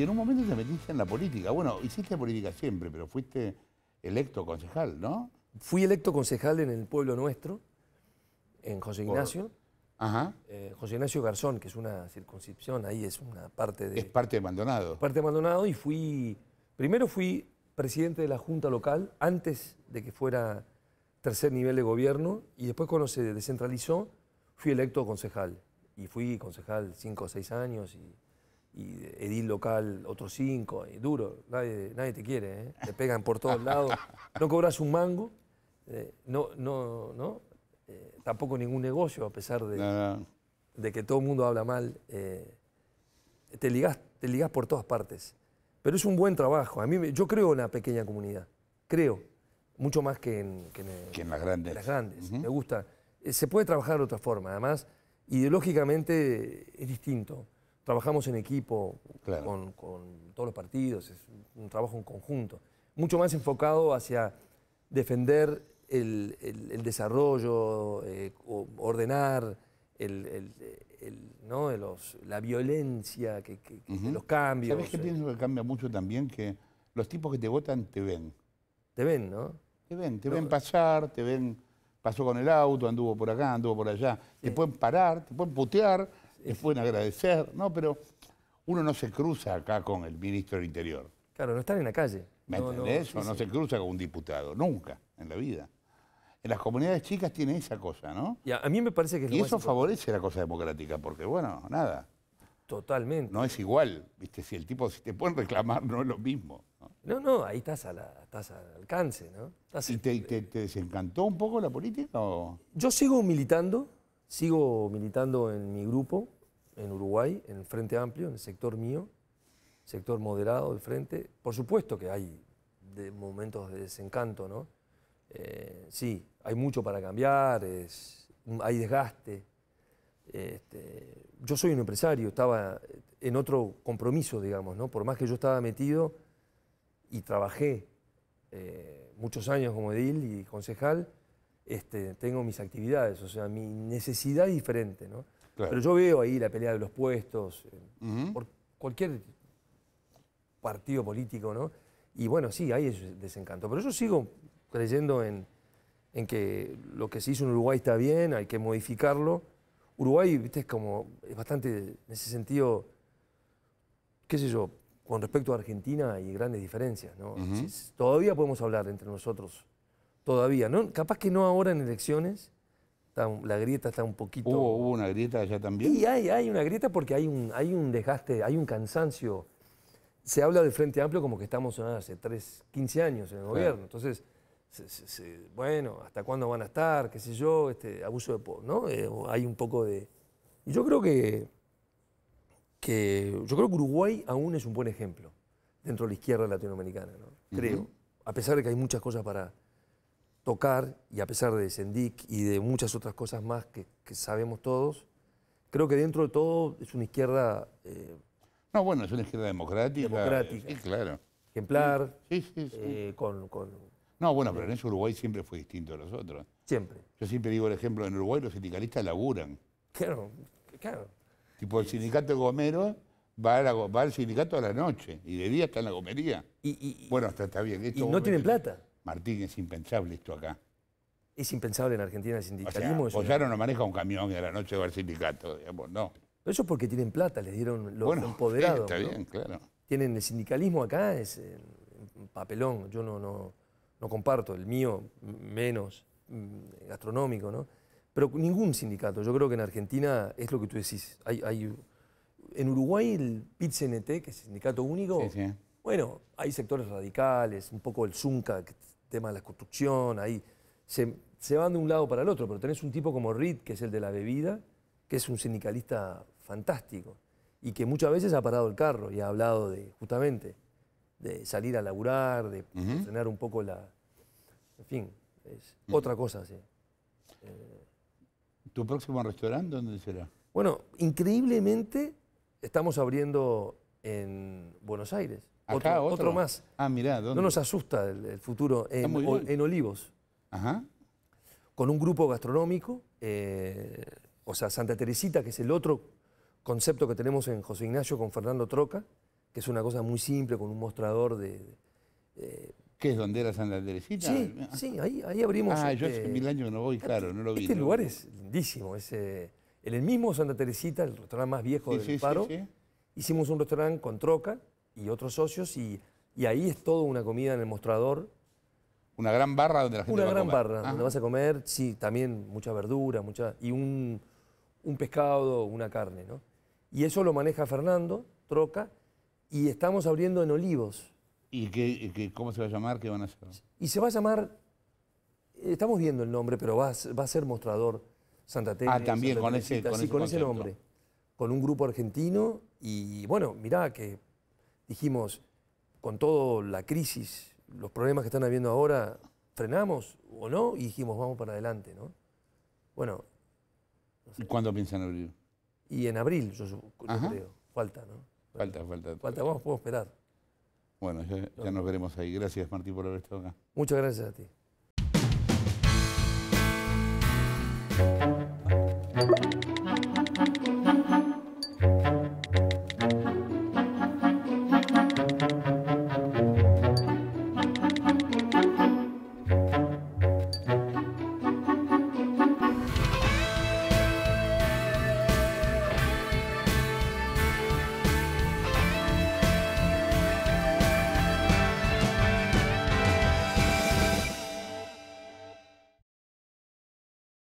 Y en un momento te metiste en la política. Bueno, hiciste política siempre, pero fuiste electo concejal, ¿no? Fui electo concejal en el pueblo nuestro, en José Ignacio. Ajá. Eh, José Ignacio Garzón, que es una circunscripción, ahí es una parte de... Es parte de Maldonado. Parte de Maldonado y fui... Primero fui presidente de la Junta Local antes de que fuera tercer nivel de gobierno y después cuando se descentralizó fui electo concejal y fui concejal cinco o seis años y y edil local otros cinco, duro, nadie, te quiere, ¿eh? te pegan por todos lados, no cobras un mango, eh, no, no, eh, tampoco ningún negocio, a pesar de, que todo el mundo habla mal, te, ligás, te ligas por todas partes. Pero es un buen trabajo, a mí, yo creo en la pequeña comunidad, creo, mucho más que en, las grandes. grandes, me gusta. se puede trabajar de otra forma, además, ideológicamente es distinto trabajamos en equipo con, todos los partidos, es un trabajo en conjunto. Mucho más enfocado hacia defender el, desarrollo, eh, ordenar la violencia, que, los cambios. ¿Sabes qué tienes eh? lo que cambia mucho también? Que los tipos que te votan te ven. Te ven, ¿no? Te ven, te ven pasar, te ven, pasó con el auto, anduvo por acá, anduvo por allá. Te pueden parar, te pueden putear, es bueno agradecer, no, pero uno no se cruza acá con el ministro del Interior. Claro, no están en la calle. ¿Me no, No, se cruza con un diputado, nunca en la vida. En las comunidades chicas tiene esa cosa, ¿no? Y a, mí me parece que eso favorece la cosa democrática, porque bueno, nada. Totalmente. No es igual, ¿viste? Si el tipo, si te pueden reclamar, no es lo mismo. No, no, ahí estás, a la, estás al alcance, ¿no? ¿Y te, te, desencantó un poco la política? Yo sigo militando, Sigo militando en mi grupo, en Uruguay, en el Frente Amplio, en el sector mío, sector moderado del Frente. Por supuesto que hay momentos de desencanto, ¿no? Eh, sí, hay mucho para cambiar, hay desgaste. Este, yo soy un empresario, estaba en otro compromiso, digamos, ¿no? Por más que yo estaba metido y trabajé eh, muchos años como edil y concejal, este, tengo mis actividades, o sea, mi necesidad es diferente, ¿no? Pero yo veo ahí la pelea de los puestos, eh, por cualquier partido político, ¿no? Y bueno, sí, hay desencanto. Pero yo sigo creyendo en, en que lo que se hizo en Uruguay está bien, hay que modificarlo. Uruguay, viste, es como, es bastante, en ese sentido, qué sé yo, con respecto a Argentina hay grandes diferencias, ¿no? Todavía podemos hablar entre nosotros todavía, ¿no? Capaz que no ahora en elecciones, la grieta está un poquito... ¿Hubo, una grieta allá también? Y hay, una grieta porque hay un, hay un desgaste, hay un cansancio. Se habla del Frente Amplio como que estamos ah, hace 3, 15 años en el gobierno, entonces... bueno, ¿hasta cuándo van a estar? ¿Qué sé yo? Este, abuso de poder, ¿no? Eh, hay un poco de... yo creo que, que... Yo creo que Uruguay aún es un buen ejemplo dentro de la izquierda latinoamericana, ¿no? Creo. A pesar de que hay muchas cosas para, tocar, y a pesar de Sendik y de muchas otras cosas más que, sabemos todos, creo que dentro de todo es una izquierda... Eh, no, bueno, es una izquierda democrática. claro. Ejemplar. Eh, con, no, bueno, pero en ese Uruguay siempre fue distinto a los otros. Siempre. Yo siempre digo el ejemplo, en Uruguay los sindicalistas laburan. Claro, claro. Tipo, el sindicato de Gomero va, al sindicato a la noche y de día está en la gomería. Y, bueno, está, está bien. y no tienen plata. Martín, es impensable esto acá. Es impensable en Argentina el sindicalismo. O sea, no maneja un camión y a la noche va al sindicato, digamos, no. eso es porque tienen plata, les dieron los bueno, empoderados. está bien, claro. Tienen el sindicalismo acá, es eh, un papelón. Yo no, no, no comparto, el mío menos, mm, gastronómico, ¿no? Pero ningún sindicato. Yo creo que en Argentina es lo que tú decís. Hay, en Uruguay el PITCNT, que es el sindicato único, sí, sí. Bueno, hay sectores radicales, un poco el Zunca, tema de la construcción, ahí se, van de un lado para el otro, pero tenés un tipo como Reed, que es el de la bebida, que es un sindicalista fantástico y que muchas veces ha parado el carro y ha hablado de, justamente, de salir a laburar, de tener un poco la... En fin, es mm. otra cosa, sí. Eh. ¿Tu próximo restaurante dónde será? Bueno, increíblemente estamos abriendo en Buenos Aires otro, más. Ah, mirá, ¿dónde? No nos asusta el, futuro en, Olivos. Con un grupo gastronómico, eh, o sea, Santa Teresita, que es el otro concepto que tenemos en José Ignacio con Fernando Troca, que es una cosa muy simple, con un mostrador de... Eh, ¿Qué es donde era Santa Teresita? Sí, ah, ahí, abrimos... Ah, yo este, hace mil años no voy, este claro, no lo vi. Este lugar es lindísimo, eh, En el mismo Santa Teresita, el restaurante más viejo del paro. hicimos un restaurante con Troca, y otros socios y, y, ahí es todo una comida en el mostrador. Una gran barra donde la gente Una va gran a comer. barra, donde ah. vas a comer, sí, también mucha verdura, mucha, y un, un pescado, una carne, ¿no? Y eso lo maneja Fernando, Troca, y estamos abriendo en Olivos. ¿Y qué, cómo se va a llamar? ¿Qué van a hacer? Y se va a llamar, estamos viendo el nombre, pero va, a, va a ser mostrador Santa Teresa. Ah, también con, ese, con, ese, con ese nombre. Con un grupo argentino y bueno, mirá que dijimos, con toda la crisis, los problemas que están habiendo ahora, frenamos o no, y dijimos, vamos para adelante, ¿no? Bueno. ¿Y cuándo piensan abrir? Y en abril, yo, creo. Falta, ¿no? Falta, falta. Falta, vamos, puedo esperar. Bueno, ya, nos veremos ahí. Gracias, Martín, por haber estado acá. Muchas gracias a ti.